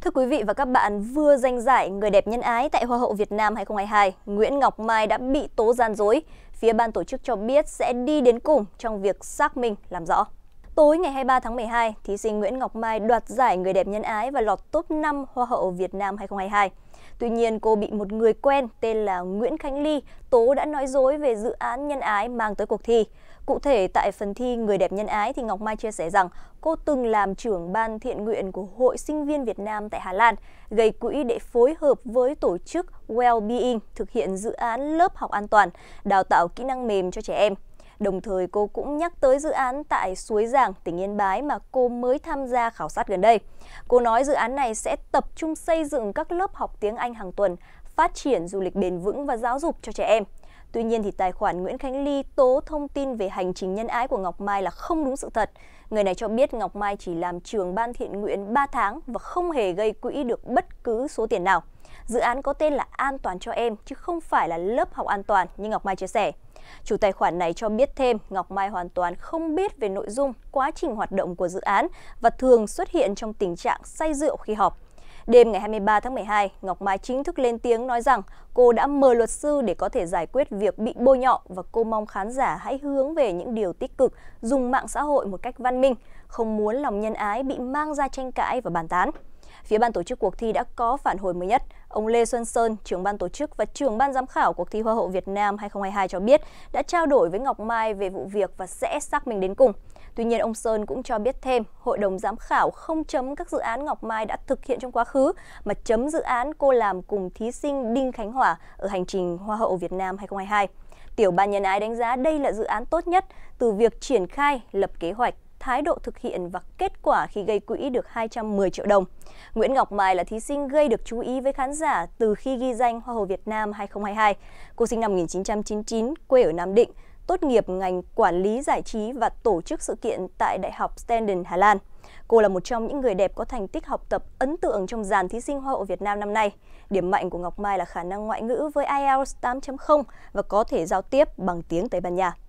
Thưa quý vị và các bạn, vừa danh giải Người đẹp nhân ái tại Hoa hậu Việt Nam 2022, Nguyễn Ngọc Mai đã bị tố gian dối. Phía ban tổ chức cho biết sẽ đi đến cùng trong việc xác minh làm rõ. Tối ngày 23 tháng 12, thí sinh Nguyễn Ngọc Mai đoạt giải Người đẹp nhân ái và lọt top 5 Hoa hậu Việt Nam 2022. Tuy nhiên, cô bị một người quen tên là Nguyễn Khánh Ly tố đã nói dối về dự án nhân ái mang tới cuộc thi. Cụ thể, tại phần thi Người đẹp nhân ái thì Ngọc Mai chia sẻ rằng cô từng làm trưởng ban thiện nguyện của Hội Sinh viên Việt Nam tại Hà Lan, gây quỹ để phối hợp với tổ chức Wellbeing thực hiện dự án lớp học an toàn, đào tạo kỹ năng mềm cho trẻ em. Đồng thời cô cũng nhắc tới dự án tại Suối Giàng, tỉnh Yên Bái mà cô mới tham gia khảo sát gần đây. Cô nói dự án này sẽ tập trung xây dựng các lớp học tiếng Anh hàng tuần, phát triển du lịch bền vững và giáo dục cho trẻ em. Tuy nhiên thì tài khoản Nguyễn Khánh Ly tố thông tin về hành trình nhân ái của Ngọc Mai là không đúng sự thật. Người này cho biết Ngọc Mai chỉ làm trường ban thiện nguyện 3 tháng và không hề gây quỹ được bất cứ số tiền nào. Dự án có tên là An toàn cho em chứ không phải là lớp học an toàn như Ngọc Mai chia sẻ. Chủ tài khoản này cho biết thêm Ngọc Mai hoàn toàn không biết về nội dung, quá trình hoạt động của dự án và thường xuất hiện trong tình trạng say rượu khi họp. Đêm ngày 23 tháng 12, Ngọc Mai chính thức lên tiếng nói rằng cô đã mời luật sư để có thể giải quyết việc bị bôi nhọ và cô mong khán giả hãy hướng về những điều tích cực, dùng mạng xã hội một cách văn minh, không muốn lòng nhân ái bị mang ra tranh cãi và bàn tán. Phía ban tổ chức cuộc thi đã có phản hồi mới nhất. Ông Lê Xuân Sơn, trưởng ban tổ chức và trưởng ban giám khảo cuộc thi Hoa hậu Việt Nam 2022 cho biết đã trao đổi với Ngọc Mai về vụ việc và sẽ xác minh đến cùng. Tuy nhiên, ông Sơn cũng cho biết thêm, hội đồng giám khảo không chấm các dự án Ngọc Mai đã thực hiện trong quá khứ, mà chấm dự án cô làm cùng thí sinh Đinh Khánh Hòa ở hành trình Hoa hậu Việt Nam 2022. Tiểu ban nhân ái đánh giá đây là dự án tốt nhất từ việc triển khai, lập kế hoạch, thái độ thực hiện và kết quả khi gây quỹ được 210 triệu đồng. Nguyễn Ngọc Mai là thí sinh gây được chú ý với khán giả từ khi ghi danh Hoa hậu Việt Nam 2022. Cô sinh năm 1999, quê ở Nam Định, tốt nghiệp ngành quản lý giải trí và tổ chức sự kiện tại Đại học Stenden, Hà Lan. Cô là một trong những người đẹp có thành tích học tập ấn tượng trong dàn thí sinh Hoa hậu Việt Nam năm nay. Điểm mạnh của Ngọc Mai là khả năng ngoại ngữ với IELTS 8.0 và có thể giao tiếp bằng tiếng Tây Ban Nha.